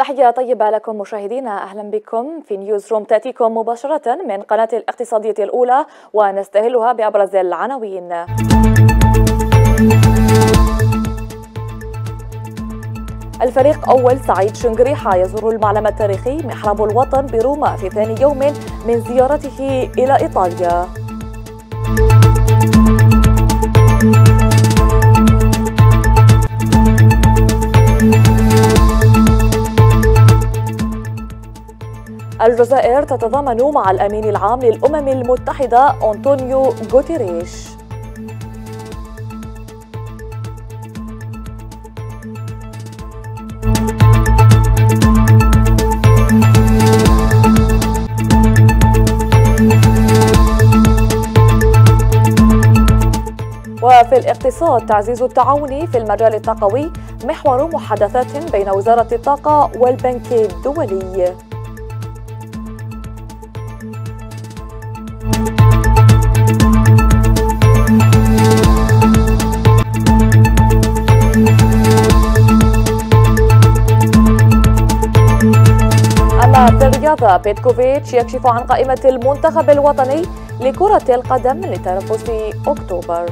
تحية طيبة لكم مشاهدينا أهلا بكم في نيوز روم تأتيكم مباشرة من قناة الاقتصادية الأولى ونستهلها بأبرز العناوين الفريق أول سعيد شنقريحة يزور المعلم التاريخي محراب الوطن بروما في ثاني يوم من زيارته إلى إيطاليا الجزائر تتضامن مع الأمين العام للأمم المتحدة أنطونيو غوتيريش وفي الاقتصاد تعزيز التعاون في المجال الطاقوي محور محادثات بين وزارة الطاقة والبنك الدولي الرياضة بيتكوفيتش يكشف عن قائمة المنتخب الوطني لكرة القدم في أكتوبر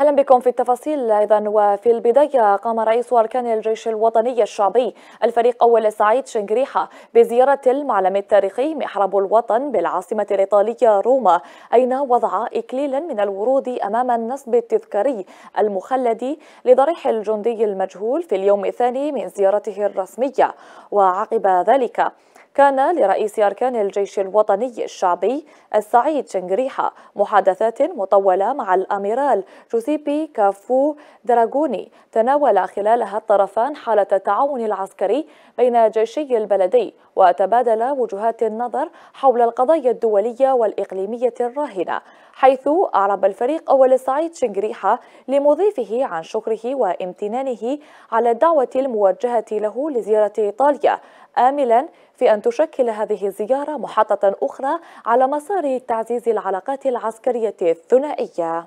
اهلا بكم في التفاصيل ايضا وفي البدايه قام رئيس اركان الجيش الوطني الشعبي الفريق اول سعيد شنغريحه بزياره المعلم التاريخي محراب الوطن بالعاصمه الايطاليه روما اين وضع اكليلا من الورود امام النصب التذكاري المخلد لضريح الجندي المجهول في اليوم الثاني من زيارته الرسميه وعقب ذلك كان لرئيس أركان الجيش الوطني الشعبي السعيد شنجريحة محادثات مطولة مع الأميرال جوزيبي كافو دراغوني تناول خلالها الطرفان حالة التعاون العسكري بين جيشي البلدي وتبادل وجهات النظر حول القضايا الدولية والإقليمية الراهنة حيث أعرب الفريق أول سعيد شنقريحة لمضيفه عن شكره وامتنانه على الدعوة الموجهة له لزيارة إيطاليا آملا في أن تشكل هذه الزيارة محطة أخرى على مسار تعزيز العلاقات العسكرية الثنائية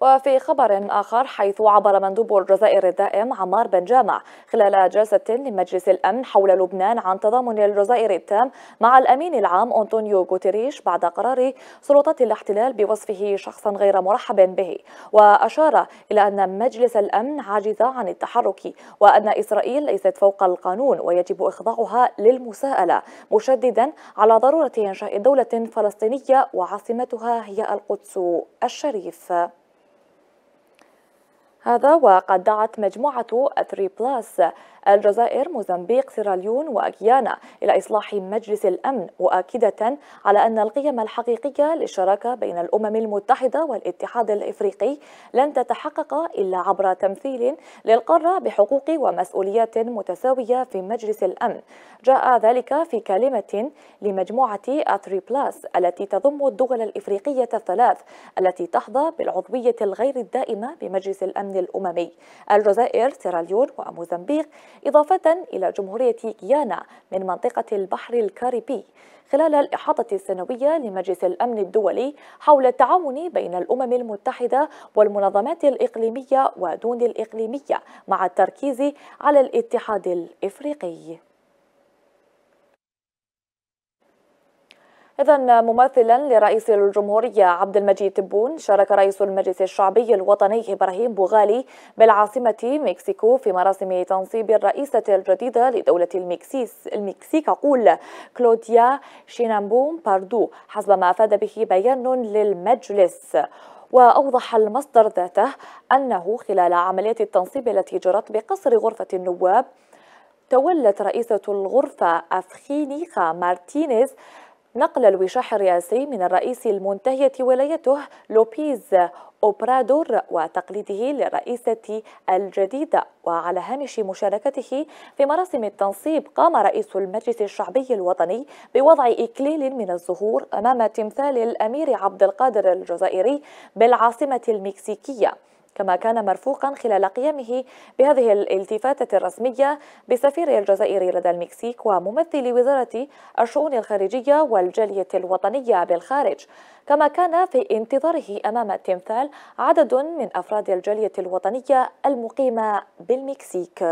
وفي خبر آخر حيث عبر مندوب الجزائر الدائم عمار بن جامع خلال جلسة لمجلس الأمن حول لبنان عن تضامن الجزائر التام مع الأمين العام أنطونيو غوتيريش بعد قرار سلطات الاحتلال بوصفه شخصا غير مرحب به وأشار إلى أن مجلس الأمن عاجز عن التحرك وأن إسرائيل ليست فوق القانون ويجب إخضاعها للمساءلة مشددا على ضرورة إنشاء دولة فلسطينية وعاصمتها هي القدس الشريف هذا وقد دعت مجموعة 3 بلاس الجزائر موزمبيق سيراليون وأكيانا إلى إصلاح مجلس الأمن مؤكدة على أن القيم الحقيقية للشراكة بين الأمم المتحدة والاتحاد الإفريقي لن تتحقق إلا عبر تمثيل للقارة بحقوق ومسؤوليات متساوية في مجلس الأمن جاء ذلك في كلمة لمجموعة أثري بلاس التي تضم الدول الإفريقية الثلاث التي تحظى بالعضوية الغير الدائمة بمجلس الأمن الأمن الأممي الجزائر سيراليون وموزمبيق إضافة إلى جمهورية غيانا من منطقة البحر الكاريبي خلال الإحاطة السنوية لمجلس الأمن الدولي حول التعاون بين الأمم المتحدة والمنظمات الإقليمية ودون الإقليمية مع التركيز على الاتحاد الإفريقي إذا ممثلا لرئيس الجمهورية عبد المجيد تبون شارك رئيس المجلس الشعبي الوطني إبراهيم بوغالي بالعاصمة مكسيكو في مراسم تنصيب الرئيسة الجديدة لدولة المكسيس المكسيك أقول كلوديا شينامبوم باردو حسب ما أفاد به بيان للمجلس وأوضح المصدر ذاته أنه خلال عملية التنصيب التي جرت بقصر غرفة النواب تولت رئيسة الغرفة أفخينيخا مارتينيز نقل الوشاح الرئاسي من الرئيس المنتهية ولايته لوبيز أوبرادور وتقليده للرئيسة الجديدة وعلى هامش مشاركته في مراسم التنصيب قام رئيس المجلس الشعبي الوطني بوضع إكليل من الزهور أمام تمثال الأمير عبد القادر الجزائري بالعاصمة المكسيكية كما كان مرفوقا خلال قيامه بهذه الالتفاتة الرسمية بسفير الجزائر لدى المكسيك وممثل وزارة الشؤون الخارجية والجالية الوطنية بالخارج كما كان في انتظاره أمام التمثال عدد من أفراد الجالية الوطنية المقيمة بالمكسيك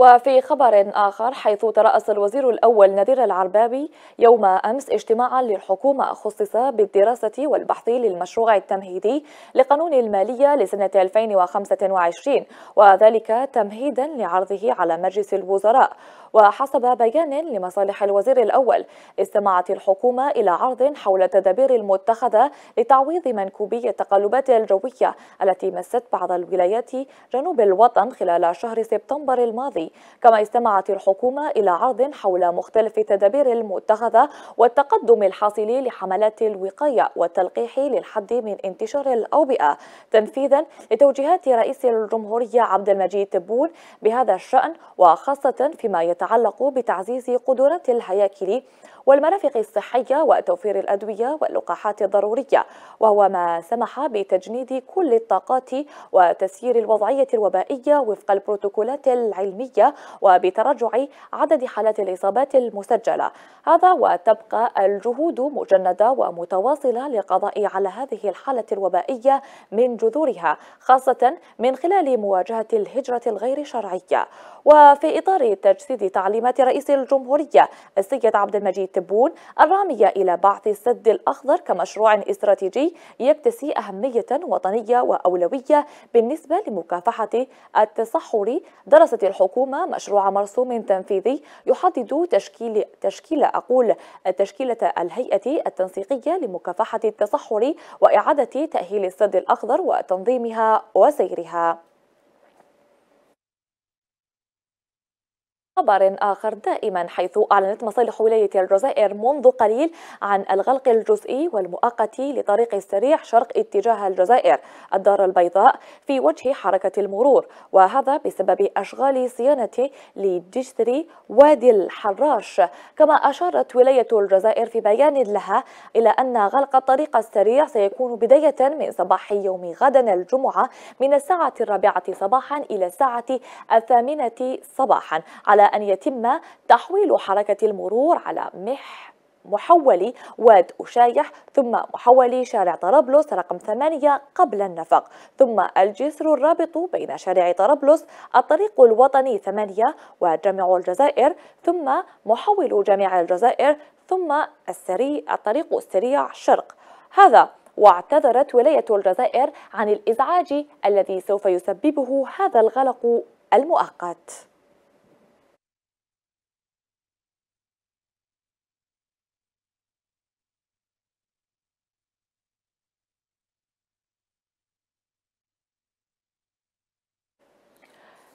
وفي خبر آخر حيث ترأس الوزير الأول نذير العربابي يوم أمس اجتماعا للحكومة خصص بالدراسة والبحث للمشروع التمهيدي لقانون المالية لسنة 2025 وذلك تمهيدا لعرضه على مجلس الوزراء وحسب بيان لمصالح الوزير الأول استمعت الحكومة إلى عرض حول التدابير المتخذة لتعويض منكوبي التقلبات الجوية التي مست بعض الولايات جنوب الوطن خلال شهر سبتمبر الماضي كما استمعت الحكومة إلى عرض حول مختلف التدابير المتخذة والتقدم الحاصل لحملات الوقاية والتلقيح للحد من انتشار الأوبئة تنفيذا لتوجيهات رئيس الجمهورية عبد المجيد تبون بهذا الشأن وخاصة فيما يتعلق يتعلق بتعزيز قدرات الهياكل والمرافق الصحية وتوفير الأدوية واللقاحات الضرورية وهو ما سمح بتجنيد كل الطاقات وتسيير الوضعية الوبائية وفق البروتوكولات العلمية وبتراجع عدد حالات الإصابات المسجلة هذا وتبقى الجهود مجندة ومتواصلة للقضاء على هذه الحالة الوبائية من جذورها خاصة من خلال مواجهة الهجرة الغير شرعية وفي إطار تجسيد تعليمات رئيس الجمهورية السيد عبد المجيد التبون الرامية إلى بعث السد الأخضر كمشروع استراتيجي يكتسي أهمية وطنية وأولوية بالنسبة لمكافحة التصحر درست الحكومة مشروع مرسوم تنفيذي يحدد تشكيل تشكيل أقول تشكيلة الهيئة التنسيقية لمكافحة التصحر وإعادة تأهيل السد الأخضر وتنظيمها وسيرها خبر آخر دائما حيث أعلنت مصالح ولاية الجزائر منذ قليل عن الغلق الجزئي والمؤقت لطريق السريع شرق اتجاه الجزائر الدار البيضاء في وجه حركة المرور وهذا بسبب أشغال صيانة لجسر وادي الحراش كما أشارت ولاية الجزائر في بيان لها إلى أن غلق الطريق السريع سيكون بداية من صباح يوم غدا الجمعة من الساعة الرابعة صباحا إلى الساعة الثامنة صباحا على أن يتم تحويل حركة المرور على مح محولي واد أشايح ثم محولي شارع طرابلس رقم 8 قبل النفق ثم الجسر الرابط بين شارع طرابلس الطريق الوطني 8 وجامع الجزائر ثم محول جامع الجزائر ثم السري الطريق السريع شرق هذا واعتذرت ولاية الجزائر عن الإزعاج الذي سوف يسببه هذا الغلق المؤقت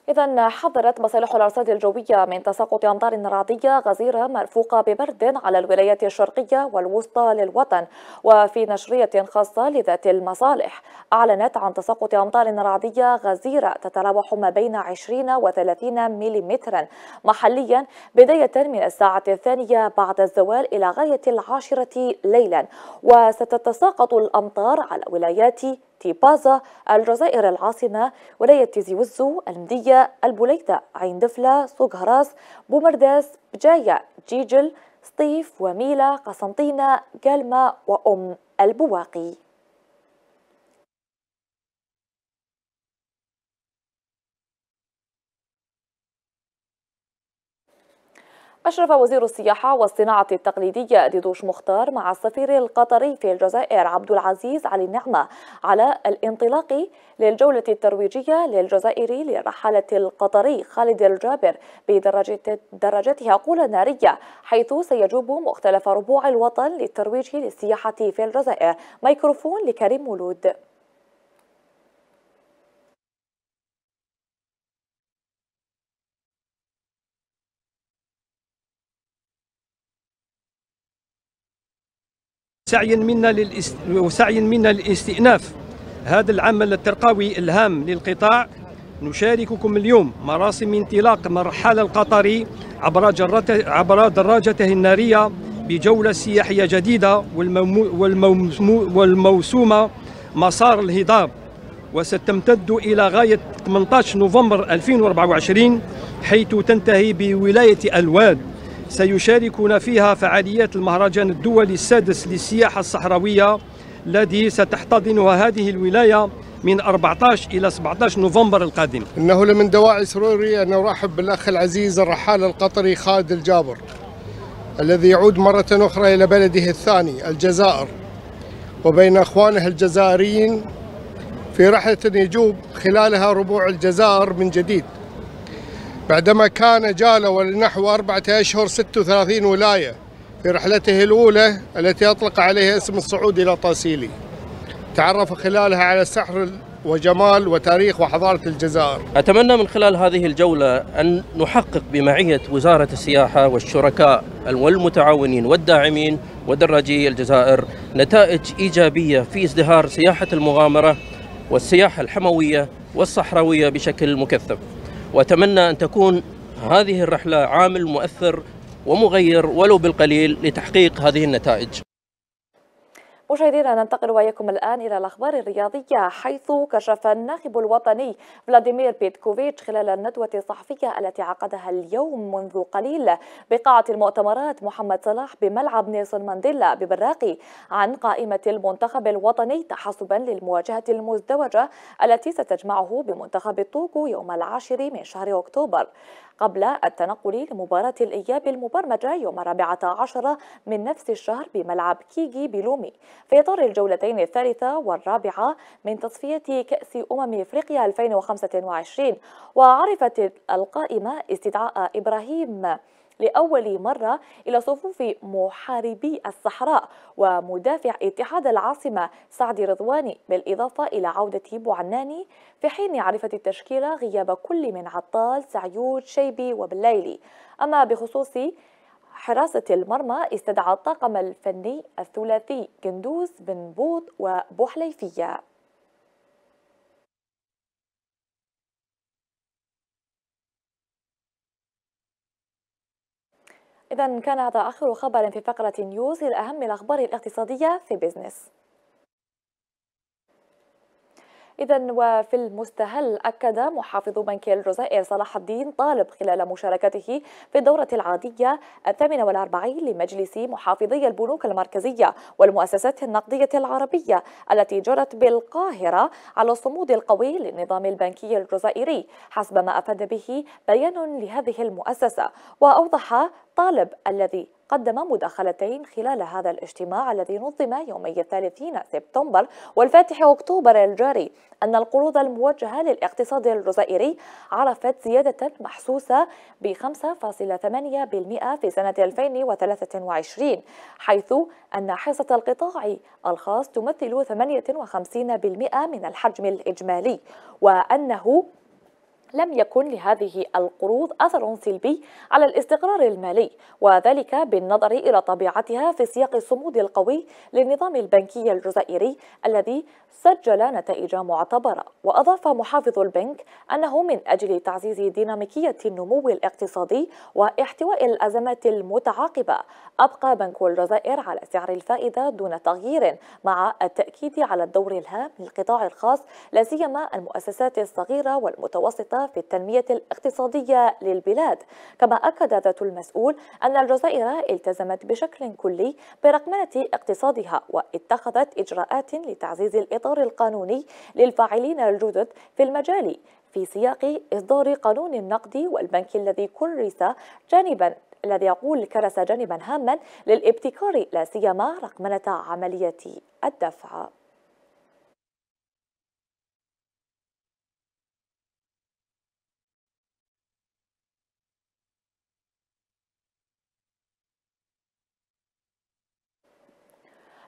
إذا حذرت مصالح الأرصاد الجوية من تساقط أمطار رعدية غزيرة مرفوقة ببرد على الولايات الشرقية والوسطى للوطن وفي نشرية خاصة لذات المصالح أعلنت عن تساقط أمطار رعدية غزيرة تتراوح ما بين 20 و 30 ملم محليا بداية من الساعة الثانية بعد الزوال إلى غاية العاشرة ليلا وستتساقط الأمطار على ولايات تيبازا الجزائر العاصمة ولاية تيزي وزو المدية البوليدة عين دفلة سوق بومرداس بجاية جيجل سطيف وميلا قسنطينة قلمة وأم البواقي أشرف وزير السياحة والصناعة التقليدية ديدوش مختار مع السفير القطري في الجزائر عبد العزيز علي النعمة على الانطلاق للجولة الترويجية للجزائري للرحالة القطري خالد الجابر بدرجتها قولة نارية حيث سيجوب مختلف ربوع الوطن للترويج للسياحة في الجزائر ميكروفون لكريم مولود سعيا منا للاست... وسعيا منا للاستئناف هذا العمل الترقوي الهام للقطاع نشارككم اليوم مراسم انطلاق مرحلة القطري عبر, جرته... عبر دراجته النارية بجولة سياحية جديدة والموسومة مسار الهضاب وستمتد إلى غاية 18 نوفمبر 2024 حيث تنتهي بولاية الواد سيشاركون فيها فعاليات المهرجان الدولي السادس للسياحة الصحراوية الذي ستحتضنها هذه الولاية من 14 إلى 17 نوفمبر القادم إنه لمن دواعي سروري أن أرحب بالأخ العزيز الرحال القطري خالد الجابر الذي يعود مرة أخرى إلى بلده الثاني الجزائر وبين أخوانه الجزائريين في رحلة يجوب خلالها ربوع الجزائر من جديد بعدما كان جالوا لنحو أربعة أشهر 36 ولاية في رحلته الأولى التي أطلق عليها اسم الصعود إلى طاسيلي تعرف خلالها على سحر وجمال وتاريخ وحضارة الجزائر أتمنى من خلال هذه الجولة أن نحقق بمعية وزارة السياحة والشركاء والمتعاونين والداعمين ودراجي الجزائر نتائج إيجابية في ازدهار سياحة المغامرة والسياحة الحموية والصحراوية بشكل مكثف وأتمنى أن تكون هذه الرحلة عامل مؤثر ومغير ولو بالقليل لتحقيق هذه النتائج مشاهدينا ننتقل وإياكم الآن إلى الأخبار الرياضية حيث كشف الناخب الوطني فلاديمير بيتكوفيتش خلال الندوة الصحفية التي عقدها اليوم منذ قليل بقاعة المؤتمرات محمد صلاح بملعب نيلسون مانديلا ببراقي عن قائمة المنتخب الوطني تحسبا للمواجهة المزدوجة التي ستجمعه بمنتخب الطوغو يوم العاشر من شهر أكتوبر قبل التنقل لمباراة الإياب المبرمجة يوم 14 من نفس الشهر بملعب كيجي بلومي في إطار الجولتين الثالثة والرابعة من تصفية كأس أمم إفريقيا 2025 وعرفت القائمة استدعاء إبراهيم لأول مرة إلى صفوف محاربي الصحراء ومدافع اتحاد العاصمة سعد رضواني بالإضافة إلى عودة بوعناني في حين عرفت التشكيلة غياب كل من عطال سعيود شيبي وبالليلي أما بخصوص حراسة المرمى استدعى الطاقم الفني الثلاثي جندوز بن بوط وبوحليفية إذا كان هذا آخر خبر في فقرة نيوز لأهم الأخبار الاقتصادية في بيزنس إذا وفي المستهل أكد محافظ بنك الجزائر صلاح الدين طالب خلال مشاركته في الدورة العادية الثامنة والأربعين لمجلس محافظي البنوك المركزية والمؤسسات النقدية العربية التي جرت بالقاهرة على الصمود القوي للنظام البنكي الجزائري حسب ما أفاد به بيان لهذه المؤسسة وأوضح طالب الذي قدم مداخلتين خلال هذا الاجتماع الذي نظم يومي 30 سبتمبر والفاتح أكتوبر الجاري أن القروض الموجهة للاقتصاد الجزائري عرفت زيادة محسوسة ب 5.8% في سنة 2023 حيث أن حصة القطاع الخاص تمثل 58% من الحجم الإجمالي وأنه لم يكن لهذه القروض أثر سلبي على الاستقرار المالي وذلك بالنظر إلى طبيعتها في سياق الصمود القوي للنظام البنكي الجزائري الذي سجل نتائج معتبرة وأضاف محافظ البنك أنه من أجل تعزيز ديناميكية النمو الاقتصادي واحتواء الأزمات المتعاقبة أبقى بنك الجزائر على سعر الفائدة دون تغيير مع التأكيد على الدور الهام للقطاع الخاص لا سيما المؤسسات الصغيرة والمتوسطة في التنمية الاقتصادية للبلاد كما أكد ذات المسؤول أن الجزائر التزمت بشكل كلي برقمنة اقتصادها واتخذت إجراءات لتعزيز الإطار القانوني للفاعلين الجدد في المجال في سياق إصدار قانون النقد والبنك الذي كرس جانبا الذي يقول كرس جانبا هاما للابتكار لا سيما رقمنة عملية الدفع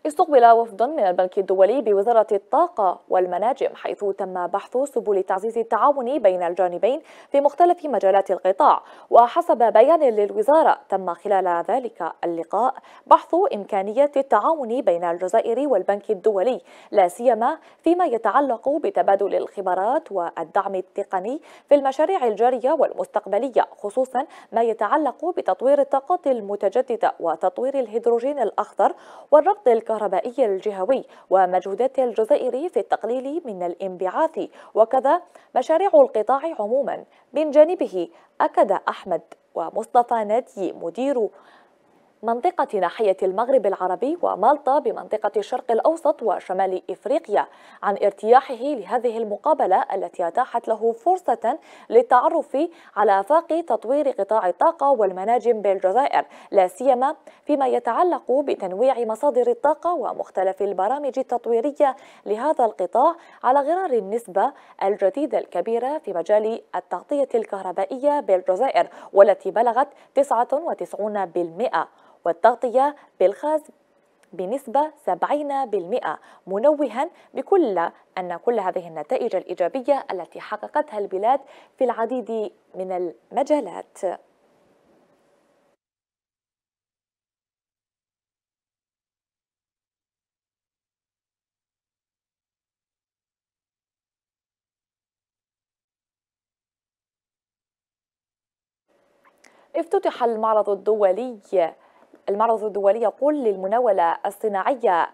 استقبل وفد من البنك الدولي بوزارة الطاقة والمناجم حيث تم بحث سبل تعزيز التعاون بين الجانبين في مختلف مجالات القطاع وحسب بيان للوزارة تم خلال ذلك اللقاء بحث إمكانية التعاون بين الجزائر والبنك الدولي لا سيما فيما يتعلق بتبادل الخبرات والدعم التقني في المشاريع الجارية والمستقبلية خصوصا ما يتعلق بتطوير الطاقات المتجددة وتطوير الهيدروجين الأخضر والربط الكهربائي الكهربائي الجهوي ومجهودات الجزائر في التقليل من الانبعاث وكذا مشاريع القطاع عموما من جانبه أكد أحمد ومصطفى نادي مدير منطقة ناحية المغرب العربي ومالطا بمنطقة الشرق الأوسط وشمال إفريقيا عن ارتياحه لهذه المقابلة التي أتاحت له فرصة للتعرف على آفاق تطوير قطاع الطاقة والمناجم بالجزائر لا سيما فيما يتعلق بتنويع مصادر الطاقة ومختلف البرامج التطويرية لهذا القطاع على غرار النسبة الجديدة الكبيرة في مجال التغطية الكهربائية بالجزائر والتي بلغت 99% والتغطية بالغاز بنسبة 70% منوها بكل أن كل هذه النتائج الإيجابية التي حققتها البلاد في العديد من المجالات افتتح المعرض الدولي المعرض الدولي يقول للمناولة الصناعية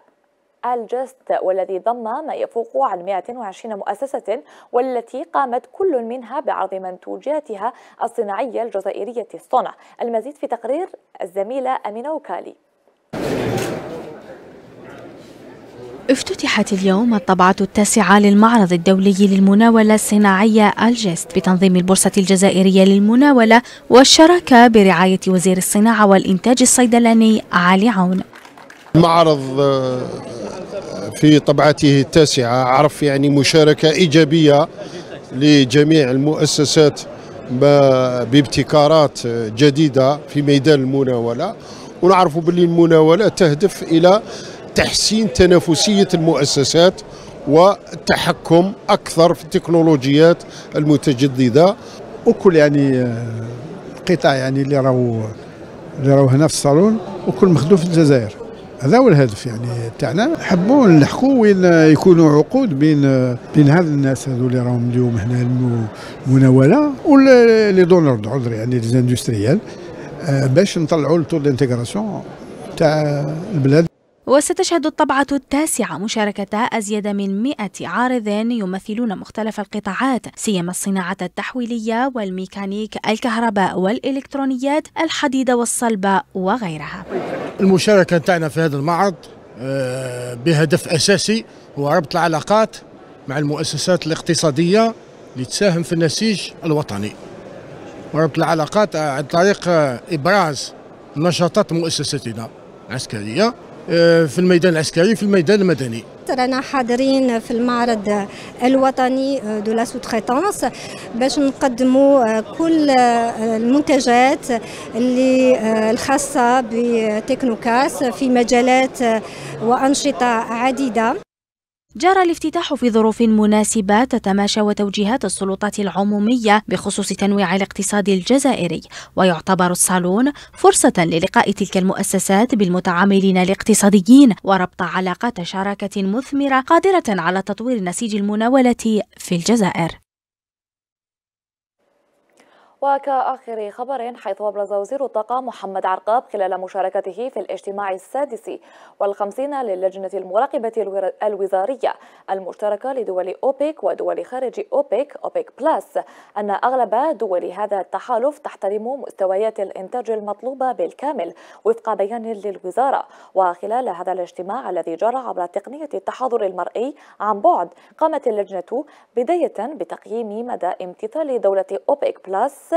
الجست والذي ضم ما يفوق عن 120 مؤسسة والتي قامت كل منها بعرض منتوجاتها الصناعية الجزائرية الصنع المزيد في تقرير الزميلة أمينة وكالي افتتحت اليوم الطبعة التاسعة للمعرض الدولي للمناولة الصناعية الجست بتنظيم البورصة الجزائرية للمناولة والشراكة برعاية وزير الصناعة والإنتاج الصيدلاني علي عون المعرض آه، في طبعته التاسعة عرف يعني مشاركة إيجابية لجميع المؤسسات بابتكارات جديدة في ميدان المناولة ونعرف باللي المناولة تهدف إلى تحسين تنافسية المؤسسات والتحكم أكثر في التكنولوجيات المتجددة وكل يعني القطاع يعني اللي راهو اللي راهو هنا في الصالون وكل مخدوم في الجزائر هذا هو الهدف يعني تاعنا حبوا نلحقوا وين يكونوا عقود بين بين هاد الناس هذو اللي راهم اليوم هنا المناوله ولي دونور عذر يعني لي باش نطلعوا التور دانتيغراسيون تاع البلاد وستشهد الطبعة التاسعة مشاركة أزيد من 100 عارض يمثلون مختلف القطاعات سيما الصناعة التحويلية والميكانيك الكهرباء والإلكترونيات الحديد والصلبة وغيرها المشاركة تاعنا في هذا المعرض آه، بهدف أساسي هو ربط العلاقات مع المؤسسات الاقتصادية لتساهم في النسيج الوطني وربط العلاقات عن طريق إبراز نشاطات مؤسستنا العسكرية آه، في الميدان العسكري في الميدان المدني رانا حاضرين في المعرض الوطني آه، دو لا سوتريتونس باش نقدموا آه، كل المنتجات اللي الخاصه بتكنوكاس في مجالات وانشطه عديده جرى الافتتاح في ظروف مناسبة تتماشى وتوجيهات السلطات العمومية بخصوص تنويع الاقتصاد الجزائري ويعتبر الصالون فرصة للقاء تلك المؤسسات بالمتعاملين الاقتصاديين وربط علاقات شراكة مثمرة قادرة على تطوير نسيج المناولة في الجزائر وكآخر خبر حيث أبرز وزير الطاقة محمد عرقاب خلال مشاركته في الاجتماع السادس والخمسين للجنة المراقبة الوزارية المشتركة لدول أوبك ودول خارج أوبك أوبيك بلاس أن أغلب دول هذا التحالف تحترم مستويات الإنتاج المطلوبة بالكامل وفق بيان للوزارة وخلال هذا الاجتماع الذي جرى عبر تقنية التحاضر المرئي عن بعد قامت اللجنة بداية بتقييم مدى امتثال دولة أوبيك بلاس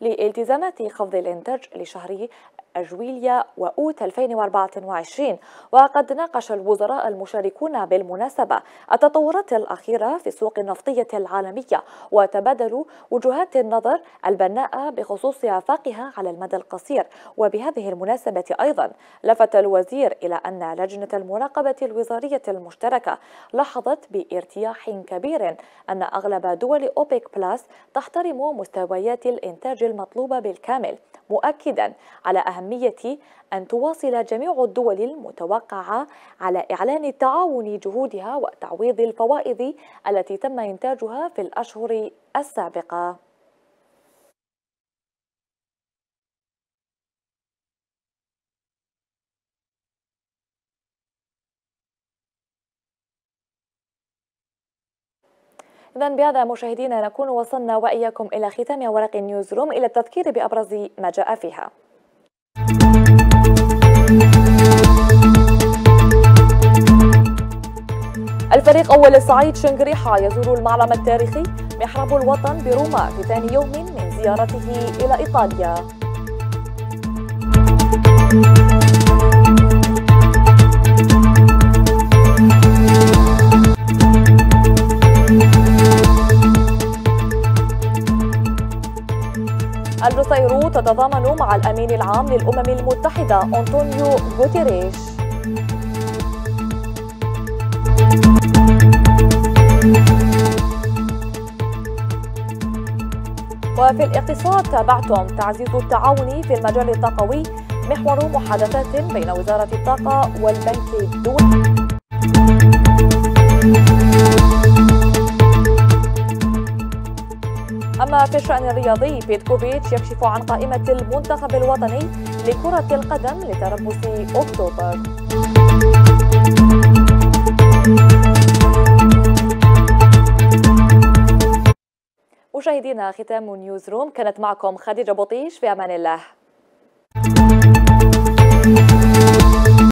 لالتزامات خفض الإنتاج لشهره أجويليا وأوت 2024 وقد ناقش الوزراء المشاركون بالمناسبة التطورات الأخيرة في السوق النفطية العالمية وتبادلوا وجهات النظر البناءة بخصوص آفاقها على المدى القصير وبهذه المناسبة أيضا لفت الوزير إلى أن لجنة المراقبة الوزارية المشتركة لاحظت بارتياح كبير أن أغلب دول أوبيك بلاس تحترم مستويات الإنتاج المطلوبة بالكامل مؤكدا على أهمية أهمية أن تواصل جميع الدول المتوقعة على إعلان تعاون جهودها وتعويض الفوائض التي تم إنتاجها في الأشهر السابقة إذا بهذا مشاهدينا نكون وصلنا وإياكم إلى ختام ورق نيوز روم إلى التذكير بأبرز ما جاء فيها الفريق أول الصعيد شنقريحة يزور المعلم التاريخي محراب الوطن بروما في ثاني يوم من زيارته إلى إيطاليا البصيرو تتضامن مع الأمين العام للأمم المتحدة أنطونيو غوتيريش وفي الاقتصاد تابعتم تعزيز التعاون في المجال الطاقوي محور محادثات بين وزارة الطاقة والبنك الدولي في الشأن الرياضي بيتكوفيتش يكشف عن قائمة المنتخب الوطني لكرة القدم لتربص أكتوبر مشاهدينا ختام نيوز روم كانت معكم خديجة بطيش في أمان الله